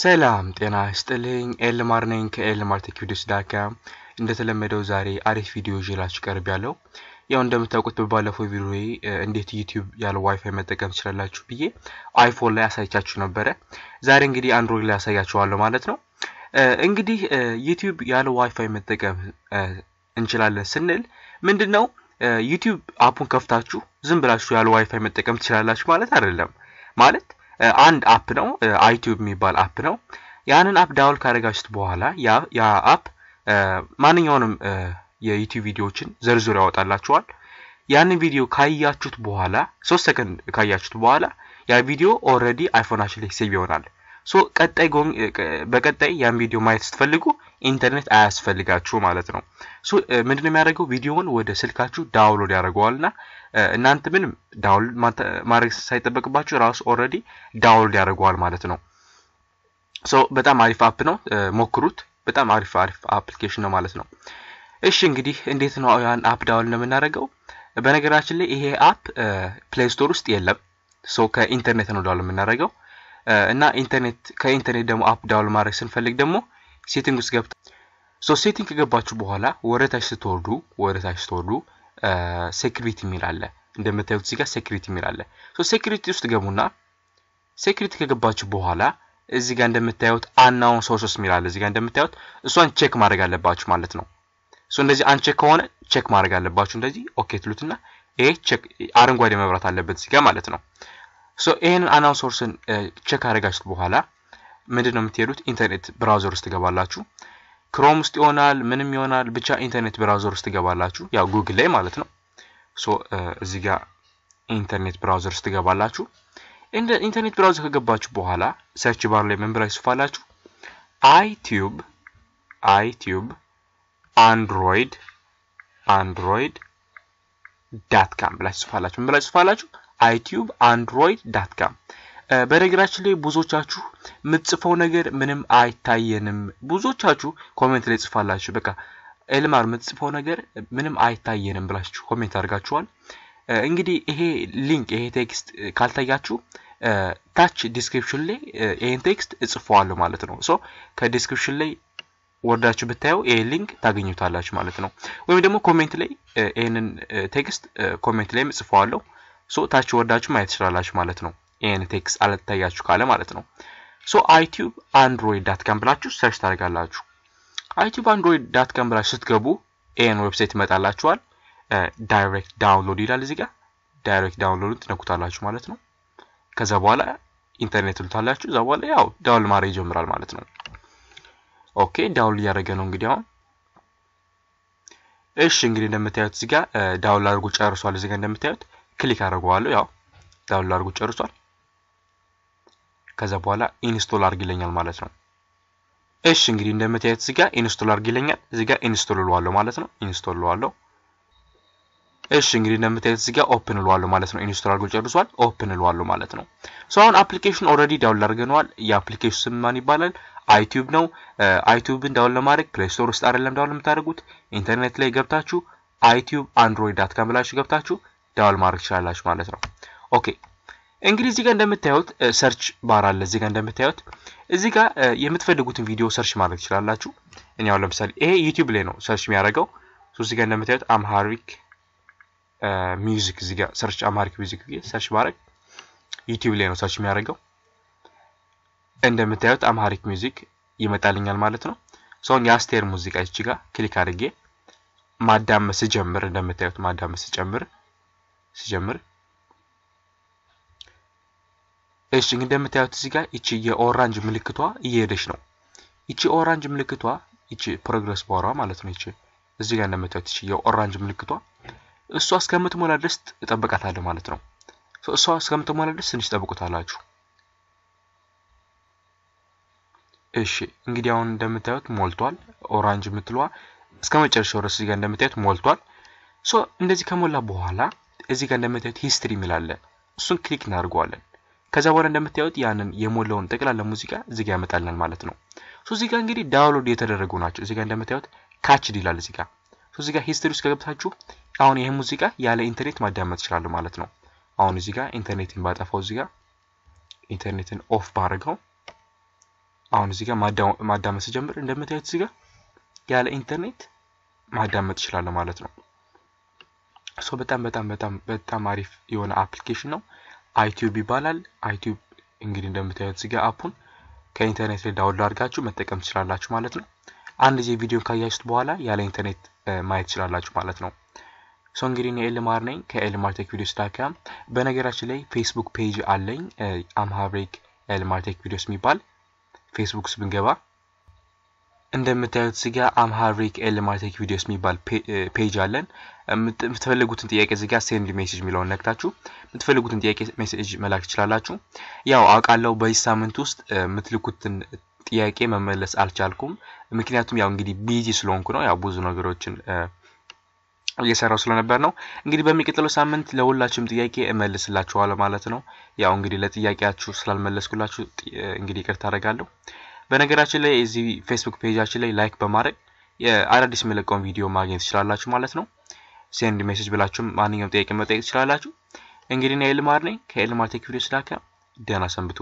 ሰላም ጤና ይስጥልኝ። ኤልማር ነኝ ከኤልማር ቴክ ቪዲዮስ ዳካ። እንደተለመደው ዛሬ አሪፍ ቪዲዮ ይዤላችሁ ቀርብ ያለው ያው እንደምታውቁት በባለፈው ቪዲዮ እንዴት ዩቲዩብ ያለ ዋይፋይ መጠቀም ትችላላችሁ ብዬ አይፎን ላይ አሳይቻችሁ ነበረ። ዛሬ እንግዲህ አንድሮይድ ላይ አሳያችኋለሁ ማለት ነው። እንግዲህ ዩቲዩብ ያለ ዋይፋይ መጠቀም እንችላለን ስንል ምንድን ነው ዩቲዩብ አፑን ከፍታችሁ ዝም ብላችሁ ያለ ዋይፋይ መጠቀም ትችላላችሁ ማለት አይደለም ማለት አንድ አፕ ነው አይቲዩብ የሚባል አፕ ነው ያንን አፕ ዳውል ካደረጋችሁት በኋላ ያ አፕ ማንኛውንም የዩቲዩብ ቪዲዮዎችን ዘርዝሮ ያወጣላችኋል ያንን ቪዲዮ ካያችሁት በኋላ ሶስት ሰከንድ ካያችሁት በኋላ ያ ቪዲዮ ኦልሬዲ አይፎናችን ላይ ሴቭ ይሆናል ሶ ቀጣይ በቀጣይ ያን ቪዲዮ ማየት ስትፈልጉ ኢንተርኔት አያስፈልጋችሁ ማለት ነው። ሶ ምንድነው የሚያደርገው ቪዲዮውን ወደ ስልካችሁ ዳውንሎድ ያደርገዋልና እናንተ ምንም ዳውንሎድ ማድረግ ሳይጠበቅባችሁ ራሱ ኦልሬዲ ዳውንሎድ ያደርገዋል ማለት ነው። ሶ በጣም አሪፍ አፕ ነው፣ ሞክሩት። በጣም አሪፍ አሪፍ አፕሊኬሽን ነው ማለት ነው። እሺ እንግዲህ እንዴት ነው ያን አፕ ዳውንሎድ የምናደርገው? በነገራችን ላይ ይሄ አፕ ፕሌይ ስቶር ውስጥ የለም። ሶ ከኢንተርኔት ነው ዳውንሎድ የምናደርገው እና ኢንተርኔት ከኢንተርኔት ደግሞ አፕ ዳውን ማድረግ ስንፈልግ ደግሞ ሴቲንግ ውስጥ ገብታ ሶ ሴቲንግ ከገባችሁ በኋላ ወረታች ስትወርዱ ወረታች ስትወርዱ ሴኩሪቲ የሚል አለ እንደምታዩት እዚህ ጋር ሴኩሪቲ የሚል አለ ሶ ሴኩሪቲ ውስጥ ገቡና ሴኩሪቲ ከገባችሁ በኋላ እዚህ ጋር እንደምታዩት አናውን ሶርሶስ የሚል አለ እዚህ ጋር እንደምታዩት እሷን ቼክ ማድረግ አለባችሁ ማለት ነው ሶ እንደዚህ አን ቼክ ከሆነ ቼክ ማድረግ አለባችሁ እንደዚህ ኦኬ ትሉትና ይሄ ቼክ አረንጓዴ መብራት አለበት እዚህ ጋር ማለት ነው ይህንን አናው ሶርስን ቼክ አደረጋችሁት በኋላ ምንድን ነው የምትሄዱት? ኢንተርኔት ብራውዘር ውስጥ ትገባላችሁ። ክሮም ውስጥ ይሆናል፣ ምንም ይሆናል፣ ብቻ ኢንተርኔት ብራውዘር ውስጥ ትገባላችሁ። ያው ጉግል ላይ ማለት ነው። ሶ እዚ ጋር ኢንተርኔት ብራውዘር ውስጥ ትገባላችሁ። ኢንተርኔት ብራውዘር ከገባችሁ በኋላ ሰርች ባር ላይ ምን ብላችሁ ጽፋላችሁ? አይቲዩብ አይቲዩብ አንድሮይድ አንድሮይድ ዳት ካም ብላችሁ ጽፋላችሁ። ምን ብላችሁ ጽፋላችሁ? አይቲዩብ አንድሮይድ ዳት ካም በነገራችን ላይ ብዙዎቻችሁ የምትጽፈው ነገር ምንም አይታየንም። ብዙዎቻችሁ ኮሜንት ላይ ጽፋላችሁ። በቃ ኤልማር የምትጽፈው ነገር ምንም አይታየንም ብላችሁ ኮሜንት አድርጋችኋል። እንግዲህ ይሄ ሊንክ ይሄ ቴክስት ካልታያችሁ ታች ዲስክሪፕሽን ላይ ይሄን ቴክስት እጽፈዋለሁ ማለት ነው። ሶ ከዲስክሪፕሽን ላይ ወርዳችሁ ብታየው ይሄ ሊንክ ታገኙታላችሁ ማለት ነው። ወይም ደግሞ ኮሜንት ላይ ይህንን ቴክስት ኮሜንት ላይም እጽፈዋለሁ። ሶ ታች ወርዳችሁ ማየት ትችላላችሁ ማለት ነው። ይህን ቴክስ አልታያችሁ ካለ ማለት ነው። ሶ አይቲዩብ አንድሮይድ ዳት ካም ብላችሁ ሰርች ታደርጋላችሁ። አይቲዩብ አንድሮይድ ዳት ካም ብላችሁ ስትገቡ ይህን ዌብሳይት ይመጣላችኋል። ዳይሬክት ዳውንሎድ ይላል እዚህ ጋር ዳይሬክት ዳውንሎድ ትነኩታላችሁ ማለት ነው። ከዛ በኋላ ኢንተርኔት ልታላችሁ እዛ በኋላ ያው ዳውንሎድ ማድረግ ይጀምራል ማለት ነው። ኦኬ ዳውንሎድ እያደረገ ነው እንግዲህ አሁን እሺ እንግዲህ እንደምታዩት እዚህ ጋር ዳውንሎድ አድርጎ ጨርሷል። እዚህ ጋር እንደምታዩት ክሊክ አደርገዋለሁ። ያው ዳውንሎድ አድርጎ ጨርሷል። ከዛ በኋላ ኢንስቶል አድርግ ይለኛል ማለት ነው። እሺ እንግዲህ እንደምታየት እዚህ ጋር ኢንስቶል አድርግ ይለኛል። እዚህ ጋር ኢንስቶል ልዋለሁ ማለት ነው። ኢንስቶል ልዋለሁ። እሺ እንግዲህ እንደምታየት እዚህ ጋር ኦፕን ልዋለሁ ማለት ነው። ኢንስቶል አድርጎ ጨርሷል። ኦፕን ልዋለሁ ማለት ነው። ሶ አሁን አፕሊኬሽን ኦልሬዲ ዳውንሎድ አድርገነዋል። የአፕሊኬሽን ስም ማን ይባላል? አይቲዩብ ነው። አይቲዩብን ዳውንሎድ ለማድረግ ፕሌይ ስቶር ውስጥ አይደለም ዳውንሎድ የምታደርጉት ኢንተርኔት ላይ ገብታችሁ አይቲዩብ አንድሮይድ ዳት ካም ብላችሁ ገብታችሁ ዳውል ማድረግ ትችላላችሁ ማለት ነው። ኦኬ እንግዲህ እዚህ ጋር እንደምታዩት ሰርች ባር አለ። እዚህ ጋር እንደምታዩት እዚህ ጋር የምትፈልጉትን ቪዲዮ ሰርች ማድረግ ትችላላችሁ። እኔ አሁን ለምሳሌ ይሄ ዩቲዩብ ላይ ነው ሰርች የሚያደርገው። እዚህ ጋር እንደምታዩት አምሃሪክ ሚውዚክ እዚህ ጋር ሰርች አምሃሪክ ሚውዚክ ሰርች ማድረግ ዩቲዩብ ላይ ነው ሰርች የሚያደርገው። እንደምታዩት አምሃሪክ ሚውዚክ ይመጣልኛል ማለት ነው። ሰውን የአስቴር ሙዚቃ እቺ ጋር ክሊክ አድርጌ ማዳመስ ጀምር እንደምታዩት ማዳመስ ጀምር ሲጀምር እሺ እንደምታዩት እዚህ ጋር እቺ የኦራንጅ ምልክቷ እየሄደች ነው። እቺ ኦራንጅ ምልክቷ እቺ ፕሮግረስ ባሯ ማለት ነው። እቺ እዚህ ጋር እንደምታዩት እቺ የኦራንጅ ምልክቷ እሷ እስከምትሞላ ድረስ እጠብቃታለሁ ማለት ነው። እሷ እስከምትሞላ ድረስ ትንሽ ጠብቁታላችሁ። እሺ እንግዲህ አሁን እንደምታዩት ሞልቷል። ኦራንጅ ምትሏ እስከ መጨረሻው ድረስ እዚህ ጋር እንደምታዩት ሞልቷል። ሶ እንደዚህ ከሞላ በኋላ እዚህ ጋር እንደምታዩት ሂስትሪ የሚላለ እሱን ክሊክ እናደርገዋለን። ከዛ በኋላ እንደምታዩት ያንን የሞላውን ጠቅላላ ሙዚቃ እዚህ ጋር ያመጣልናል ማለት ነው። ሶ እዚህ ጋር እንግዲህ ዳውንሎድ የተደረጉ ናቸው። እዚህ ጋር እንደምታዩት ካችድ ይላል እዚህ ጋር። ሶ እዚህ ጋር ሂስትሪ ውስጥ ከገብታችሁ አሁን ይሄ ሙዚቃ ያለ ኢንተርኔት ማዳመጥ ይችላሉ ማለት ነው። አሁን እዚህ ጋር ኢንተርኔትን ባጠፋው እዚህ ጋር ኢንተርኔትን ኦፍ ባደረገው አሁን እዚህ ጋር ማዳመጥ ስጀምር እንደምታዩት እዚህ ጋር ያለ ኢንተርኔት ማዳመጥ ይችላሉ ማለት ነው። ሶ በጣም በጣም በጣም በጣም አሪፍ የሆነ አፕሊኬሽን ነው። አይቲዩብ ይባላል። አይቲዩብ እንግዲህ እንደምታዩት እዚህ ጋር አፑን ከኢንተርኔት ላይ ዳውንሎድ አድርጋችሁ መጠቀም ትችላላችሁ ማለት ነው። አንድ ጊዜ ቪዲዮን ካያችሁት በኋላ ያለ ኢንተርኔት ማየት ትችላላችሁ ማለት ነው። ሶ እንግዲህ እኔ ኤልማር ነኝ ከኤልማር ቴክ ቪዲዮስ ዳካም። በነገራችን ላይ ፌስቡክ ፔጅ አለኝ አምሃብሬክ ኤልማር ቴክ ቪዲዮስ የሚባል ፌስቡክ ብንገባ እንደምታዩት ስጋ ጋር አምሃሪክ ኤልማቴክ ቪዲዮስ የሚባል ፔጅ አለን። የምትፈልጉትን ጥያቄ ስጋ ሴንድ ሜሴጅ የሚለውን ነክታችሁ የምትፈልጉትን ጥያቄ ሜሴጅ መላክ ትችላላችሁ። ያው አውቃለሁ በዚህ ሳምንት ውስጥ የምትልኩትን ጥያቄ መመለስ አልቻልኩም። ምክንያቱም ያው እንግዲህ ቢዚ ስለሆንኩ ነው። ያው ብዙ ነገሮችን እየሰራው ስለነበር ነው። እንግዲህ በሚቀጥለው ሳምንት ለሁላችሁም ጥያቄ እመልስላችኋለሁ ማለት ነው። ያው እንግዲህ ለጥያቄያችሁ ስላልመለስኩላችሁ እንግዲህ ይቅርታ አደርጋለሁ። በነገራችን ላይ እዚህ ፌስቡክ ፔጃችን ላይ ላይክ በማድረግ የአዳዲስ የሚለቀውን ቪዲዮ ማግኘት ትችላላችሁ ማለት ነው። ሴንድ ሜሴጅ ብላችሁም ማንኛውም ጥያቄ መጠየቅ ትችላላችሁ። እንግዲህ እኔ ኤልማር ነኝ ከኤልማር ቴክ ቪዲዮ ስላከ ደህና ሰንብቱ።